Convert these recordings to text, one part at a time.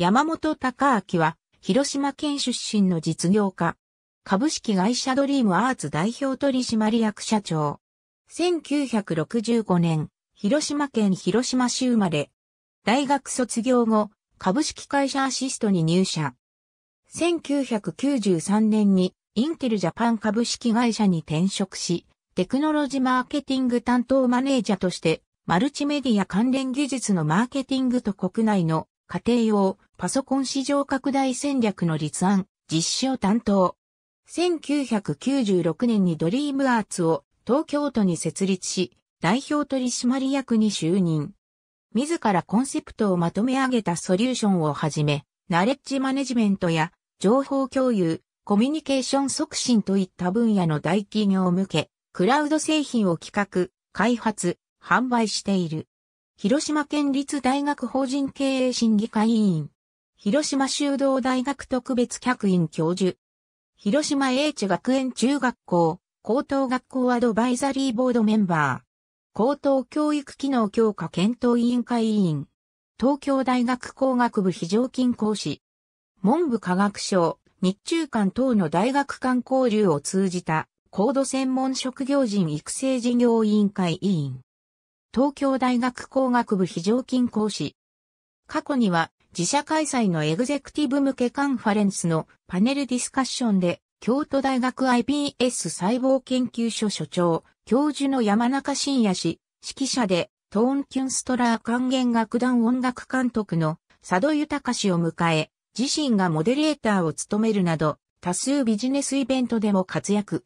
山本隆明は、広島県出身の実業家。株式会社ドリームアーツ代表取締役社長。1965年、広島県広島市生まれ。大学卒業後、株式会社アシストに入社。1993年にインテルジャパン株式会社に転職し、テクノロジーマーケティング担当マネージャーとして、マルチメディア関連技術のマーケティングと国内の家庭用パソコン市場拡大戦略の立案、実施を担当。1996年にドリームアーツを東京都に設立し、代表取締役に就任。自らコンセプトをまとめ上げたソリューションをはじめ、ナレッジマネジメントや情報共有、コミュニケーション促進といった分野の大企業向け、クラウド製品を企画、開発、販売している。広島県立大学法人経営審議会委員、広島修道大学特別客員教授、広島英知学園中学校、高等学校アドバイザリーボードメンバー、高等教育機能強化検討委員会委員、東京大学工学部非常勤講師、文部科学省、日中間等の大学間交流を通じた高度専門職業人育成事業委員会委員。東京大学工学部非常勤講師。過去には自社開催のエグゼクティブ向けカンファレンスのパネルディスカッションで、京都大学 iPS 細胞研究所所長、教授の山中伸也氏、指揮者で、トーンキュンストラー管弦楽団音楽監督の佐渡豊氏を迎え、自身がモデレーターを務めるなど、多数ビジネスイベントでも活躍。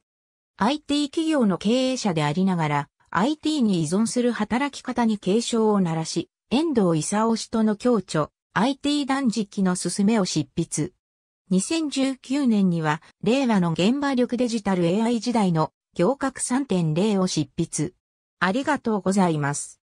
IT 企業の経営者でありながら、IT に依存する働き方に警鐘を鳴らし、遠藤勲氏との共著、IT 断食の進めを執筆。2019年には、令和の現場力デジタル AI 時代の行革3.0を執筆。ありがとうございます。